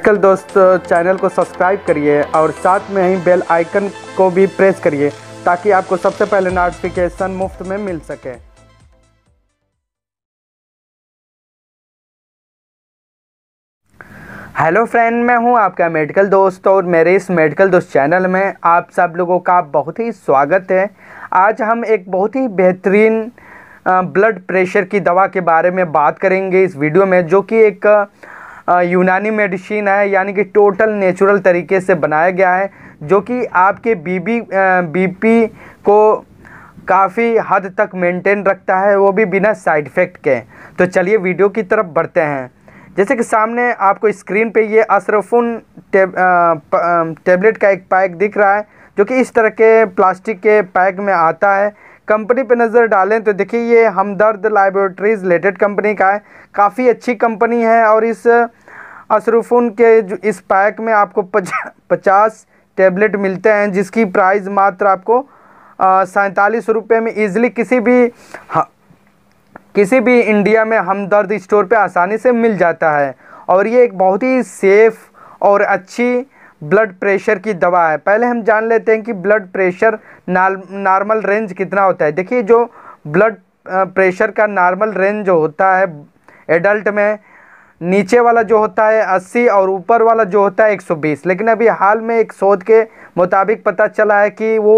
medical दोस्त channel को subscribe करिए और साथ में ही बेल आइकन को भी प्रेस करिए ताकि आपको सबसे पहले नोटिफिकेशन मुफ्त में मिल सके हेलो फ्रेंड मैं हूं आपका मेडिकल दोस्त और मेरे इस मेडिकल दोस्त चैनल में आप सब लोगों का बहुत ही स्वागत है आज हम एक बहुत ही बेहतरीन ब्लड प्रेशर की दवा के बारे में बात करेंगे इस वीडियो में जो कि एक यूनानी मेडिसिन है यानी कि टोटल नेचुरल तरीके से बनाया गया है जो कि आपके बीबी बीपी को काफ़ी हद तक मेंटेन रखता है वो भी बिना साइड इफ़ेक्ट के तो चलिए वीडियो की तरफ बढ़ते हैं जैसे कि सामने आपको स्क्रीन पे ये अशरफुन टेब, टेबलेट का एक पैक दिख रहा है जो कि इस तरह के प्लास्टिक के पैक में आता है कंपनी पे नज़र डालें तो देखिए ये हमदर्द लाइब्रेटरीज रिलेटेड कंपनी का है काफ़ी अच्छी कंपनी है और इस असरफुन के जो इस पैक में आपको पचास टैबलेट मिलते हैं जिसकी प्राइस मात्र आपको सैंतालीस रुपये में ईज़िली किसी भी किसी भी इंडिया में हमदर्द स्टोर पे आसानी से मिल जाता है और ये एक बहुत ही सेफ़ और अच्छी ब्लड प्रेशर की दवा है पहले हम जान लेते हैं कि ब्लड प्रेशर नॉर्मल रेंज कितना होता है देखिए जो ब्लड प्रेशर का नॉर्मल रेंज जो होता है एडल्ट में नीचे वाला जो होता है 80 और ऊपर वाला जो होता है 120 लेकिन अभी हाल में एक शोध के मुताबिक पता चला है कि वो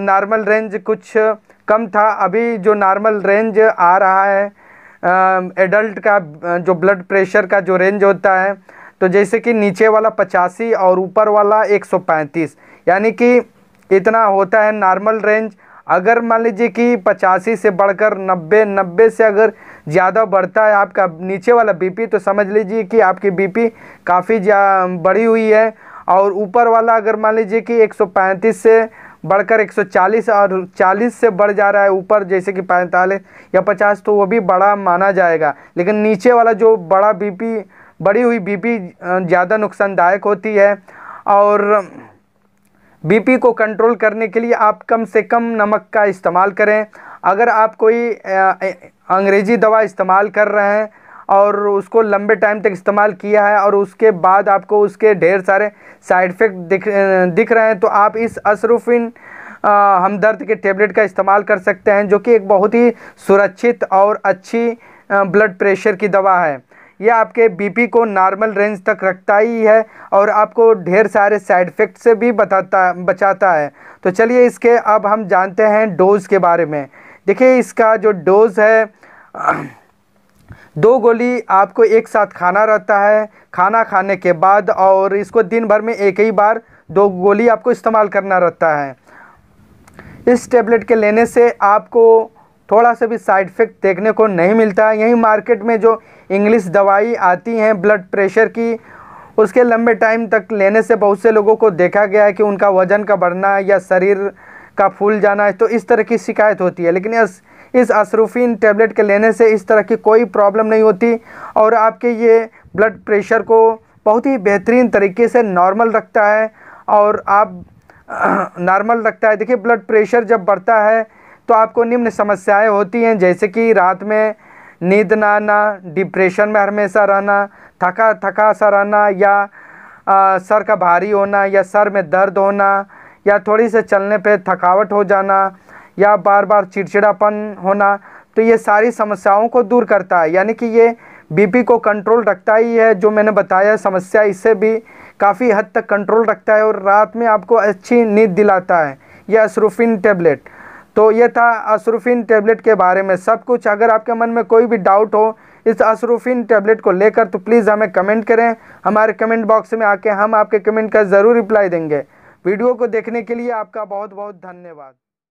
नॉर्मल रेंज कुछ कम था अभी जो नॉर्मल रेंज आ रहा है एडल्ट का जो ब्लड प्रेशर का जो रेंज होता है तो जैसे कि नीचे वाला पचासी और ऊपर वाला पैंतीस यानी कि इतना होता है नॉर्मल रेंज अगर मान लीजिए कि पचासी से बढ़कर नब्बे नब्बे से अगर ज़्यादा बढ़ता है आपका नीचे वाला बीपी तो समझ लीजिए कि आपकी बीपी काफ़ी बढ़ी हुई है और ऊपर वाला अगर मान लीजिए कि 135 से बढ़कर 140 और 40 से बढ़ जा रहा है ऊपर जैसे कि पैंतालीस या पचास तो वो भी बड़ा माना जाएगा लेकिन नीचे वाला जो बड़ा बी बढ़ी हुई बी ज़्यादा नुकसानदायक होती है और बीपी को कंट्रोल करने के लिए आप कम से कम नमक का इस्तेमाल करें अगर आप कोई अंग्रेज़ी दवा इस्तेमाल कर रहे हैं और उसको लंबे टाइम तक इस्तेमाल किया है और उसके बाद आपको उसके ढेर सारे साइड इफ़ेक्ट दिख दिख रहे हैं तो आप इस असरुफिन हमदर्द के टेबलेट का इस्तेमाल कर सकते हैं जो कि एक बहुत ही सुरक्षित और अच्छी ब्लड प्रेशर की दवा है यह आपके बीपी को नॉर्मल रेंज तक रखता ही है और आपको ढेर सारे साइड इफ़ेक्ट से भी बताता बचाता है तो चलिए इसके अब हम जानते हैं डोज़ के बारे में देखिए इसका जो डोज़ है दो गोली आपको एक साथ खाना रहता है खाना खाने के बाद और इसको दिन भर में एक ही बार दो गोली आपको इस्तेमाल करना रहता है इस टेबलेट के लेने से आपको थोड़ा सा भी साइड इफ़ेक्ट देखने को नहीं मिलता है यहीं मार्केट में जो इंग्लिश दवाई आती हैं ब्लड प्रेशर की उसके लंबे टाइम तक लेने से बहुत से लोगों को देखा गया है कि उनका वज़न का बढ़ना या शरीर का फूल जाना है तो इस तरह की शिकायत होती है लेकिन इस इस असरूफिन टैबलेट के लेने से इस तरह की कोई प्रॉब्लम नहीं होती और आपके ये ब्लड प्रेशर को बहुत ही बेहतरीन तरीके से नॉर्मल रखता है और आप नॉर्मल रखता है देखिए ब्लड प्रेशर जब बढ़ता है तो आपको निम्न समस्याएं होती हैं जैसे कि रात में नींद ना आना डिप्रेशन में हमेशा रहना थका थका सा रहना या आ, सर का भारी होना या सर में दर्द होना या थोड़ी से चलने पे थकावट हो जाना या बार बार चिड़चिड़ापन होना तो ये सारी समस्याओं को दूर करता है यानी कि ये बीपी को कंट्रोल रखता ही है जो मैंने बताया समस्या इससे भी काफ़ी हद तक कंट्रोल रखता है और रात में आपको अच्छी नींद दिलाता है यह असरूफिन टेबलेट तो यह था असरूफिन टेबलेट के बारे में सब कुछ अगर आपके मन में कोई भी डाउट हो इस असरूफिन टेबलेट को लेकर तो प्लीज़ हमें कमेंट करें हमारे कमेंट बॉक्स में आके हम आपके कमेंट का ज़रूर रिप्लाई देंगे वीडियो को देखने के लिए आपका बहुत बहुत धन्यवाद